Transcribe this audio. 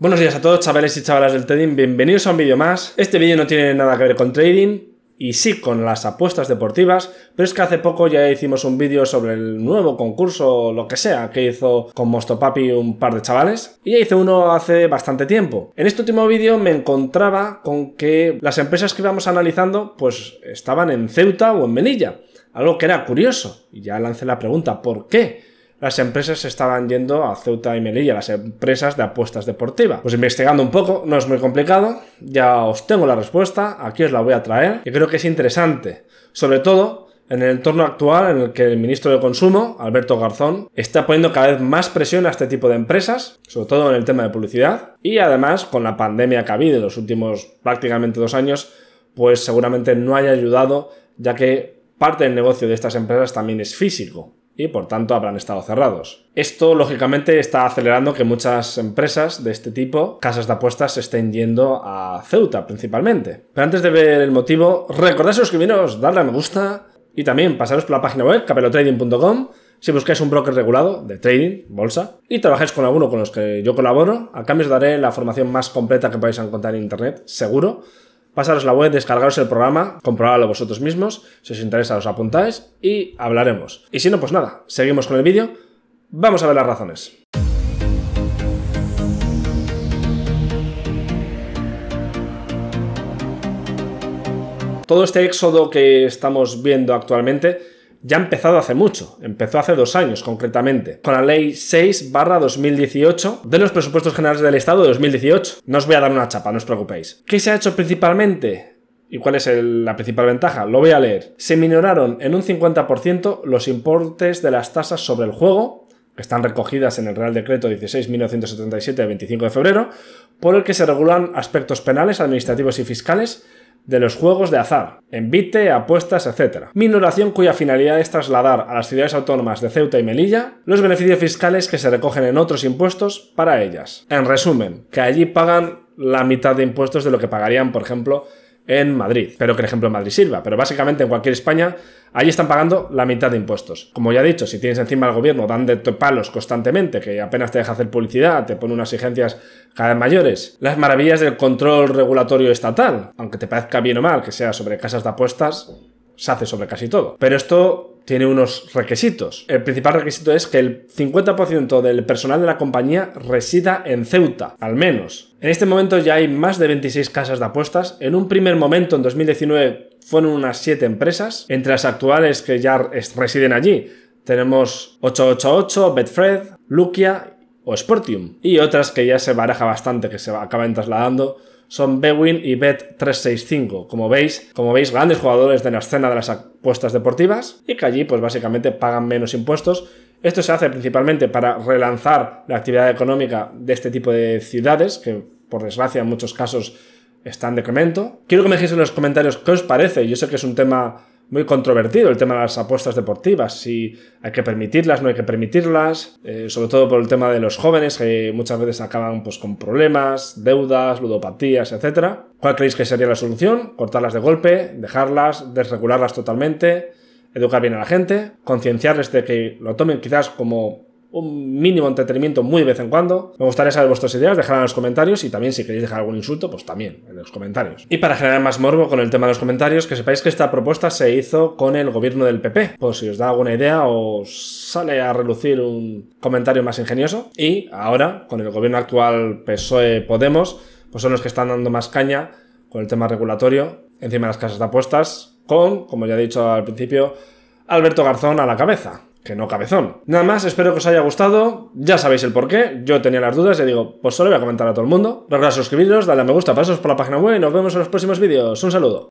Buenos días a todos chavales y chavalas del trading, bienvenidos a un vídeo más. Este vídeo no tiene nada que ver con trading y sí con las apuestas deportivas, pero es que hace poco ya hicimos un vídeo sobre el nuevo concurso o lo que sea que hizo con Mostopapi un par de chavales y ya hice uno hace bastante tiempo. En este último vídeo me encontraba con que las empresas que íbamos analizando pues estaban en Ceuta o en Melilla, algo que era curioso y ya lancé la pregunta ¿por qué? las empresas se estaban yendo a Ceuta y Melilla, las empresas de apuestas deportivas. Pues investigando un poco, no es muy complicado, ya os tengo la respuesta, aquí os la voy a traer, y creo que es interesante, sobre todo en el entorno actual en el que el ministro de Consumo, Alberto Garzón, está poniendo cada vez más presión a este tipo de empresas, sobre todo en el tema de publicidad, y además con la pandemia que ha habido en los últimos prácticamente dos años, pues seguramente no haya ayudado, ya que parte del negocio de estas empresas también es físico y por tanto habrán estado cerrados. Esto lógicamente está acelerando que muchas empresas de este tipo, casas de apuestas, se estén yendo a Ceuta principalmente. Pero antes de ver el motivo, recordad suscribiros, darle a me gusta y también pasaros por la página web capelotrading.com si buscáis un broker regulado de trading, bolsa, y trabajáis con alguno con los que yo colaboro, a cambio os daré la formación más completa que podáis encontrar en internet, seguro, Pasaros la web, descargaros el programa, comprobarlo vosotros mismos. Si os interesa, os apuntáis y hablaremos. Y si no, pues nada, seguimos con el vídeo. Vamos a ver las razones. Todo este éxodo que estamos viendo actualmente ya ha empezado hace mucho, empezó hace dos años concretamente, con la ley 6 2018 de los presupuestos generales del Estado de 2018. No os voy a dar una chapa, no os preocupéis. ¿Qué se ha hecho principalmente? ¿Y cuál es la principal ventaja? Lo voy a leer. Se minoraron en un 50% los importes de las tasas sobre el juego, que están recogidas en el Real Decreto 16.977 de 25 de febrero, por el que se regulan aspectos penales, administrativos y fiscales de los juegos de azar, envite, apuestas, etc. Minoración cuya finalidad es trasladar a las ciudades autónomas de Ceuta y Melilla los beneficios fiscales que se recogen en otros impuestos para ellas. En resumen, que allí pagan la mitad de impuestos de lo que pagarían, por ejemplo, en Madrid. pero que el ejemplo en Madrid sirva, pero básicamente en cualquier España, ahí están pagando la mitad de impuestos. Como ya he dicho, si tienes encima al gobierno dan de palos constantemente, que apenas te deja hacer publicidad, te pone unas exigencias cada vez mayores, las maravillas del control regulatorio estatal, aunque te parezca bien o mal que sea sobre casas de apuestas, se hace sobre casi todo. Pero esto tiene unos requisitos. El principal requisito es que el 50% del personal de la compañía resida en Ceuta, al menos. En este momento ya hay más de 26 casas de apuestas. En un primer momento, en 2019, fueron unas 7 empresas, entre las actuales que ya residen allí. Tenemos 888, Betfred, Lukia o Sportium. Y otras que ya se baraja bastante, que se acaban trasladando son Bewin y Bet365. Como veis, como veis, grandes jugadores de la escena de las apuestas deportivas y que allí pues básicamente pagan menos impuestos. Esto se hace principalmente para relanzar la actividad económica de este tipo de ciudades, que por desgracia en muchos casos están de decremento. Quiero que me dejéis en los comentarios qué os parece. Yo sé que es un tema muy controvertido el tema de las apuestas deportivas, si hay que permitirlas, no hay que permitirlas, eh, sobre todo por el tema de los jóvenes que muchas veces acaban pues, con problemas, deudas, ludopatías, etc. ¿Cuál creéis que sería la solución? ¿Cortarlas de golpe? ¿Dejarlas? ¿Desregularlas totalmente? ¿Educar bien a la gente? ¿Concienciarles de que lo tomen quizás como un mínimo entretenimiento muy de vez en cuando. Me gustaría saber vuestras ideas, dejarlas en los comentarios y también si queréis dejar algún insulto, pues también en los comentarios. Y para generar más morbo con el tema de los comentarios, que sepáis que esta propuesta se hizo con el gobierno del PP. Pues si os da alguna idea, os sale a relucir un comentario más ingenioso. Y ahora, con el gobierno actual PSOE-Podemos, pues son los que están dando más caña con el tema regulatorio encima de las casas de apuestas, con, como ya he dicho al principio, Alberto Garzón a la cabeza que no cabezón. Nada más, espero que os haya gustado. Ya sabéis el porqué. Yo tenía las dudas y digo, pues solo voy a comentar a todo el mundo. Recordad suscribiros, dale a me gusta, pasos por la página web y nos vemos en los próximos vídeos. Un saludo.